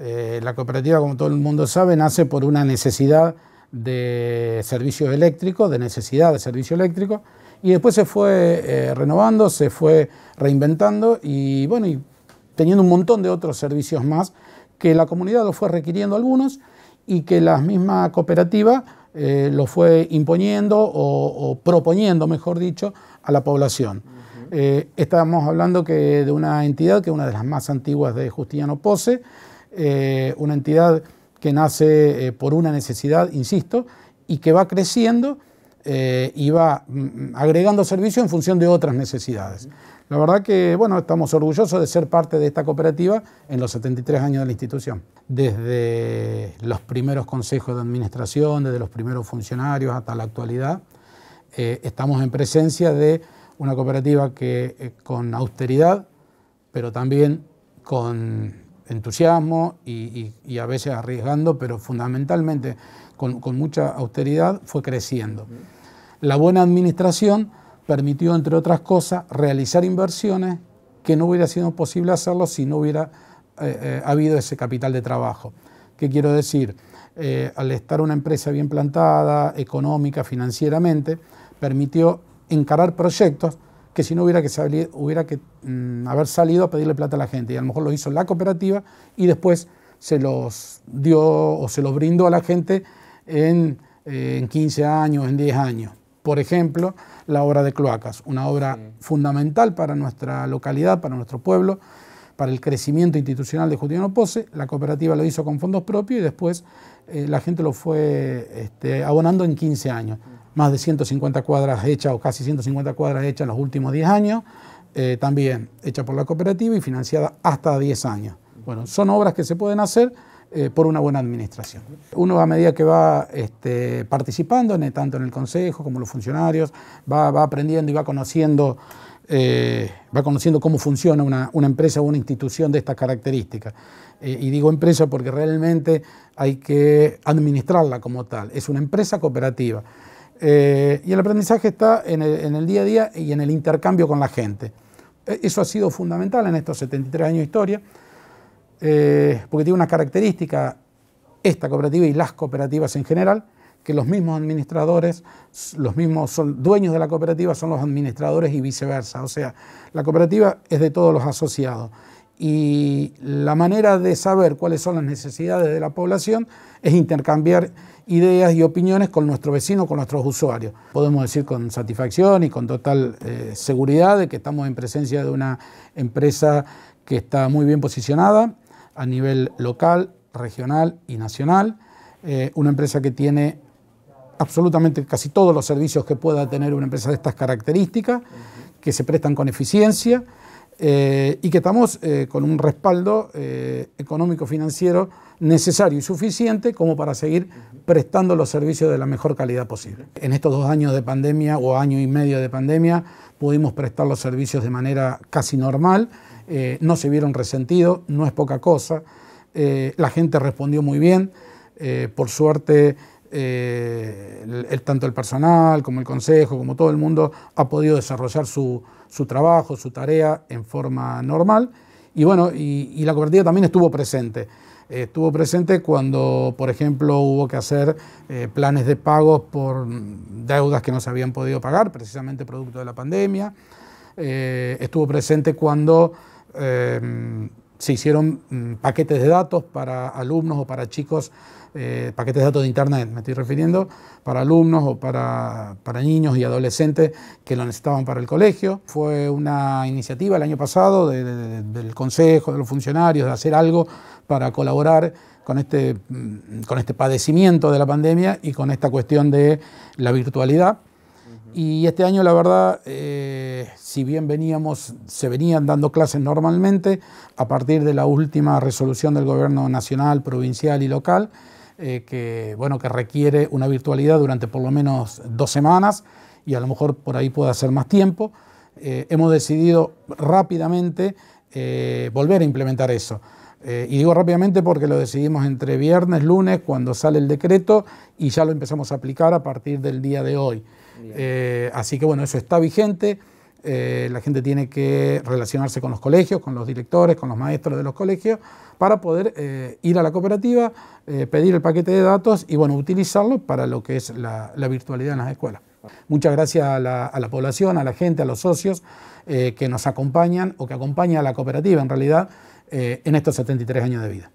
Eh, la cooperativa, como todo el mundo sabe, nace por una necesidad de servicio eléctrico, de necesidad de servicio eléctrico, y después se fue eh, renovando, se fue reinventando y bueno, y teniendo un montón de otros servicios más que la comunidad lo fue requiriendo algunos y que la misma cooperativa eh, lo fue imponiendo o, proponiendo, mejor dicho, a la población. Estábamos estamos hablando que de una entidad que es una de las más antiguas de Justiniano Pose, eh, una entidad que nace eh, por una necesidad, insisto, y que va creciendo eh, y va mm, mm, agregando servicios en función de otras necesidades. La verdad que, bueno, estamos orgullosos de ser parte de esta cooperativa en los 73 años de la institución. Desde los primeros consejos de administración, desde los primeros funcionarios hasta la actualidad, estamos en presencia de una cooperativa que con austeridad, pero también con entusiasmo y, a veces arriesgando, pero fundamentalmente con, mucha austeridad, fue creciendo. La buena administración permitió, entre otras cosas, realizar inversiones que no hubiera sido posible hacerlo si no hubiera eh, eh, habido ese capital de trabajo. ¿Qué quiero decir? Eh, al estar una empresa bien plantada, económica, financieramente, permitió encarar proyectos que si no hubiera que, hubiera que mm, haber salido a pedirle plata a la gente. Y a lo mejor lo hizo la cooperativa y después se los dio o se los brindó a la gente en, 15 eh, años, en 10 años. Por ejemplo, la obra de cloacas, una obra fundamental para nuestra localidad, para nuestro pueblo, para el crecimiento institucional de Juliano Pose. La cooperativa lo hizo con fondos propios y después eh, la gente lo fue este, abonando en 15 años más de 150 cuadras hechas o casi 150 cuadras hechas en los últimos 10 años, eh, también hecha por la cooperativa y financiada hasta 10 años. Bueno, son obras que se pueden hacer eh, por una buena administración. Uno a medida que va este, participando, tanto en el Consejo como los funcionarios, va, aprendiendo y va conociendo, eh, va conociendo cómo funciona una, empresa o una institución de estas características. y digo empresa porque realmente hay que administrarla como tal. Es una empresa cooperativa. Eh, y el aprendizaje está en el, día a día y en el intercambio con la gente. E, eso ha sido fundamental en estos 73 años de historia, eh, porque tiene una característica esta cooperativa y las cooperativas en general, que los mismos administradores, los mismos son dueños de la cooperativa son los administradores y viceversa. O sea, la cooperativa es de todos los asociados y la manera de saber cuáles son las necesidades de la población es intercambiar ideas y opiniones con nuestro vecino, con nuestros usuarios. Podemos decir con satisfacción y con total eh, seguridad de que estamos en presencia de una empresa que está muy bien posicionada a nivel local, regional y nacional, eh, una empresa que tiene absolutamente casi todos los servicios que pueda tener una empresa de estas características, que se prestan con eficiencia eh, y que estamos eh, con un respaldo eh, económico-financiero necesario y suficiente como para seguir prestando los servicios de la mejor calidad posible. En estos dos años de pandemia o año y medio de pandemia pudimos prestar los servicios de manera casi normal, no se vieron resentidos, no es poca cosa, la gente respondió muy bien, por suerte eh, el, tanto el personal como el consejo, como todo el mundo, ha podido desarrollar su, trabajo, su tarea en forma normal. Y bueno, y, la cobertura también estuvo presente. Eh, estuvo presente cuando, por ejemplo, hubo que hacer eh, planes de pagos por deudas que no se habían podido pagar, precisamente producto de la pandemia. estuvo presente cuando se hicieron mm, paquetes de datos para alumnos o para chicos, eh, paquetes de datos de Internet, me estoy refiriendo, para alumnos o para, niños y adolescentes que lo necesitaban para el colegio. Fue una iniciativa el año pasado del Consejo, de los funcionarios, de hacer algo para colaborar con este, mm, con este padecimiento de la pandemia y con esta cuestión de la virtualidad. Y este año, la verdad, eh, si bien veníamos, se venían dando clases normalmente, a partir de la última resolución del gobierno nacional, provincial y local, eh, que, bueno, que requiere una virtualidad durante por lo menos dos semanas y a lo mejor por ahí puede hacer más tiempo, eh, hemos decidido rápidamente volver a implementar eso. y digo rápidamente porque lo decidimos entre viernes, lunes, cuando sale el decreto y ya lo empezamos a aplicar a partir del día de hoy. Eh, así que bueno, eso está vigente. Eh, la gente tiene que relacionarse con los colegios, con los directores, con los maestros de los colegios, para poder eh, ir a la cooperativa, pedir el paquete de datos y bueno, utilizarlo para lo que es la, virtualidad en las escuelas. Muchas gracias a la, a la, población, a la gente, a los socios que nos acompañan o que acompañan a la cooperativa en realidad en estos 73 años de vida.